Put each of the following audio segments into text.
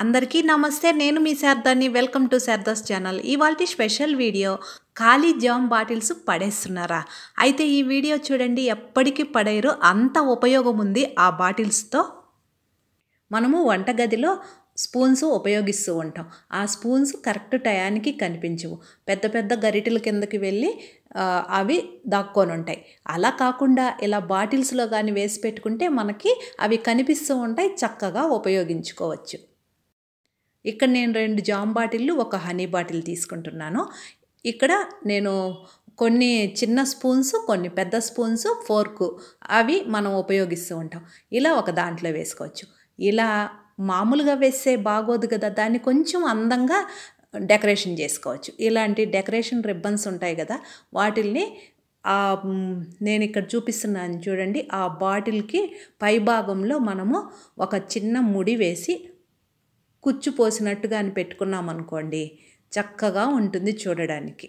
అందరికీ నమస్తే నేను మీ శారదాన్ని వెల్కమ్ టు శారదాస్ ఛానల్ ఇవాళ స్పెషల్ వీడియో ఖాళీ జామ్ బాటిల్స్ పడేస్తున్నారా అయితే ఈ వీడియో చూడండి ఎప్పటికీ పడేరు అంత ఉపయోగం ఉంది ఆ బాటిల్స్తో మనము వంటగదిలో స్పూన్స్ ఉపయోగిస్తూ ఉంటాం ఆ స్పూన్స్ కరెక్ట్ టయానికి కనిపించవు పెద్ద పెద్ద గరిటెల కిందకి వెళ్ళి అవి దాక్కొని ఉంటాయి అలా కాకుండా ఇలా బాటిల్స్లో కానీ వేసి పెట్టుకుంటే మనకి అవి కనిపిస్తూ ఉంటాయి చక్కగా ఉపయోగించుకోవచ్చు ఇక్కడ నేను రెండు జామ్ బాటిల్లు ఒక హనీ బాటిల్ తీసుకుంటున్నాను ఇక్కడ నేను కొన్ని చిన్న స్పూన్స్ కొన్ని పెద్ద స్పూన్స్ ఫోర్కు అవి మనం ఉపయోగిస్తూ ఉంటాం ఇలా ఒక దాంట్లో వేసుకోవచ్చు ఇలా మామూలుగా వేస్తే బాగోదు కదా దాన్ని కొంచెం అందంగా డెకరేషన్ చేసుకోవచ్చు ఇలాంటి డెకరేషన్ రిబ్బన్స్ ఉంటాయి కదా వాటిల్ని నేను ఇక్కడ చూపిస్తున్నాను చూడండి ఆ బాటిల్కి పై భాగంలో మనము ఒక చిన్న ముడి వేసి పోసినట్టుగా అని పెట్టుకున్నాం అనుకోండి చక్కగా ఉంటుంది చూడడానికి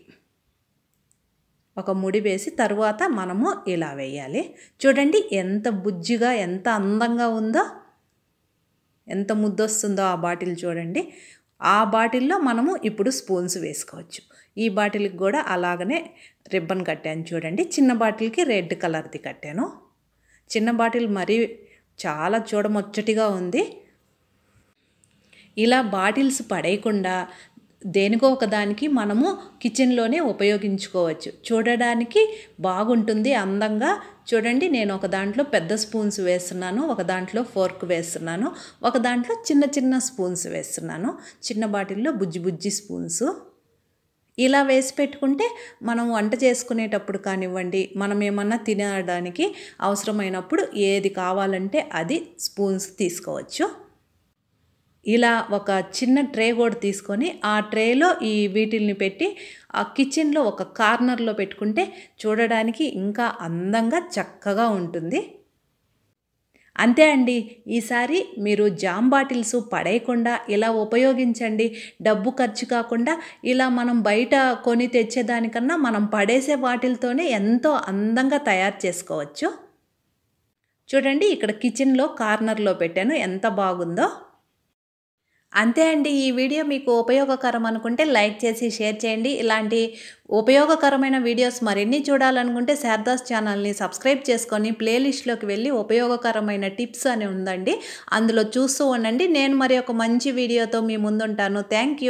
ఒక ముడి వేసి తరువాత మనము ఇలా వేయాలి చూడండి ఎంత బుజ్జిగా ఎంత అందంగా ఉందో ఎంత ముద్దొస్తుందో ఆ బాటిల్ చూడండి ఆ బాటిల్లో మనము ఇప్పుడు స్పూన్స్ వేసుకోవచ్చు ఈ బాటిల్కి కూడా అలాగనే రిబ్బన్ కట్టాను చూడండి చిన్న బాటిల్కి రెడ్ కలర్ది కట్టాను చిన్న బాటిల్ మరీ చాలా చూడముచ్చటిగా ఉంది ఇలా బాటిల్స్ పడేయకుండా దేనికో ఒకదానికి మనము కిచెన్లోనే ఉపయోగించుకోవచ్చు చూడడానికి బాగుంటుంది అందంగా చూడండి నేను ఒక దాంట్లో పెద్ద స్పూన్స్ వేస్తున్నాను ఒక దాంట్లో ఫోర్క్ వేస్తున్నాను ఒక దాంట్లో చిన్న చిన్న స్పూన్స్ వేస్తున్నాను చిన్న బాటిల్లో బుజ్జి బుజ్జి స్పూన్స్ ఇలా వేసి పెట్టుకుంటే మనం వంట చేసుకునేటప్పుడు కానివ్వండి మనం ఏమన్నా తినడానికి అవసరమైనప్పుడు ఏది కావాలంటే అది స్పూన్స్ తీసుకోవచ్చు ఇలా ఒక చిన్న ట్రే కూడా తీసుకొని ఆ ట్రేలో ఈ వీటిల్ని పెట్టి ఆ కిచెన్లో ఒక కార్నర్లో పెట్టుకుంటే చూడడానికి ఇంకా అందంగా చక్కగా ఉంటుంది అంతే అండి ఈసారి మీరు జామ్ బాటిల్స్ పడేయకుండా ఇలా ఉపయోగించండి డబ్బు ఖర్చు కాకుండా ఇలా మనం బయట కొని తెచ్చేదానికన్నా మనం పడేసే వాటిలతోనే ఎంతో అందంగా తయారు చేసుకోవచ్చు చూడండి ఇక్కడ కిచెన్లో కార్నర్లో పెట్టాను ఎంత బాగుందో అంతే అండి ఈ వీడియో మీకు ఉపయోగకరం అనుకుంటే లైక్ చేసి షేర్ చేయండి ఇలాంటి ఉపయోగకరమైన వీడియోస్ మరిన్ని చూడాలనుకుంటే శారదాస్ ఛానల్ని సబ్స్క్రైబ్ చేసుకొని ప్లేలిస్ట్లోకి వెళ్ళి ఉపయోగకరమైన టిప్స్ అని ఉందండి అందులో చూస్తూ ఉండండి నేను మరి ఒక మంచి వీడియోతో మీ ముందుంటాను థ్యాంక్